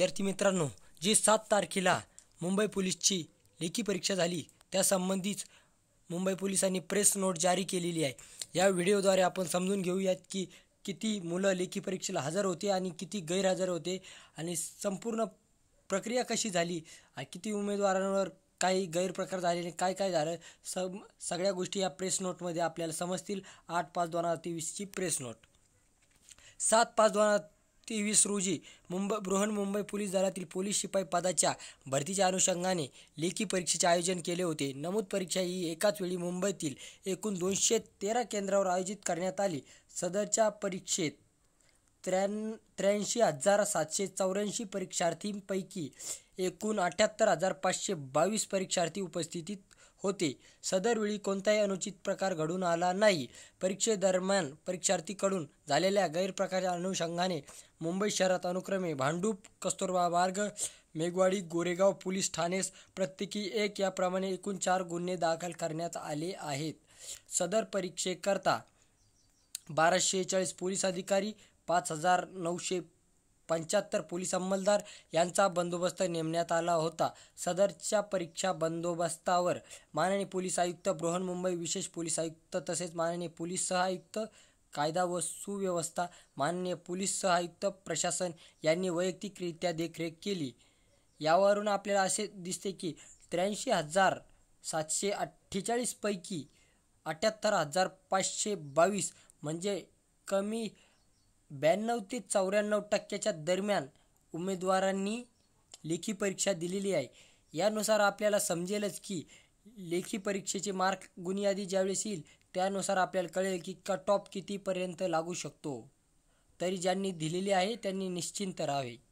विद्यार्थी मित्रांनो जी सात तारखेला मुंबई पोलीसची लेखी परीक्षा झाली त्यासंबंधीच मुंबई पोलिसांनी प्रेस नोट जारी केलेली आहे या व्हिडिओद्वारे आपण समजून घेऊयात की किती मुलं लेखी परीक्षेला हजर होते आणि किती गैरहजर होते आणि संपूर्ण प्रक्रिया कशी झाली किती उमेदवारांवर काही गैरप्रकार आणि काय काय झालं सम सगळ्या गोष्टी या प्रेस नोटमध्ये आपल्याला समजतील आठ पाच दोन हजार तेवीसची प्रेस नोट सात पाच दोन हजार तेवीस रोजी मुंबई बृहन्मुंबई पोलीस दलातील पोलीस शिपाई पदाच्या भरतीच्या अनुषंगाने लेखी परीक्षेचे आयोजन केले होते नमूद परीक्षा ही एकाच वेळी मुंबईतील एकूण दोनशे तेरा केंद्रावर आयोजित करण्यात आली सदरच्या परीक्षेत त्र्या त्र्याऐंशी हजार सातशे चौऱ्याऐंशी परीक्षार्थींपैकी एकूण अठ्ठ्याहत्तर हजार पाचशे बावीस परीक्षार्थी उपस्थितीत होते सदरवेळी कोणताही अनुचित प्रकार घडून आला नाही परीक्षेदरम्यान परीक्षार्थीकडून झालेल्या गैरप्रकारच्या अनुषंगाने मुंबई शहरात अनुक्रमे भांडूप कस्तुरबा मार्ग मेघवाडी गोरेगाव पोलीस ठाणेस प्रत्येकी एक याप्रमाणे एकूण चार गुन्हे दाखल करण्यात आले आहेत सदर परीक्षेकरता बाराशेचाळीस पोलीस अधिकारी पाच हजार नऊशे पंच्याहत्तर पोलीस अंमलदार यांचा बंदोबस्त नेमण्यात आला होता सदरच्या परीक्षा बंदोबस्तावर माननीय पोलीस आयुक्त बृहन्मुंबई विशेष पोलीस आयुक्त तसेच माननीय पोलीस सहआयुक्त कायदा व सुव्यवस्था माननीय पोलीस सहआयुक्त प्रशासन यांनी वैयक्तिकरित्या देखरेख केली यावरून आपल्याला असे दिसते की त्र्याऐंशी हजार सातशे अठ्ठेचाळीसपैकी अठ्ठ्याहत्तर हजार पाचशे बावीस म्हणजे कमी ब्याण्णव ते चौऱ्याण्णव टक्क्याच्या दरम्यान उमेदवारांनी लेखी परीक्षा दिलेली आहे यानुसार आपल्याला समजेलच की लेखी परीक्षेचे मार्क गुणयादी ज्यावेळेस येईल त्यानुसार आपल्याला कळेल की कट ऑफ कितीपर्यंत लागू शकतो तरी ज्यांनी दिलेली आहे त्यांनी निश्चिंत राहावे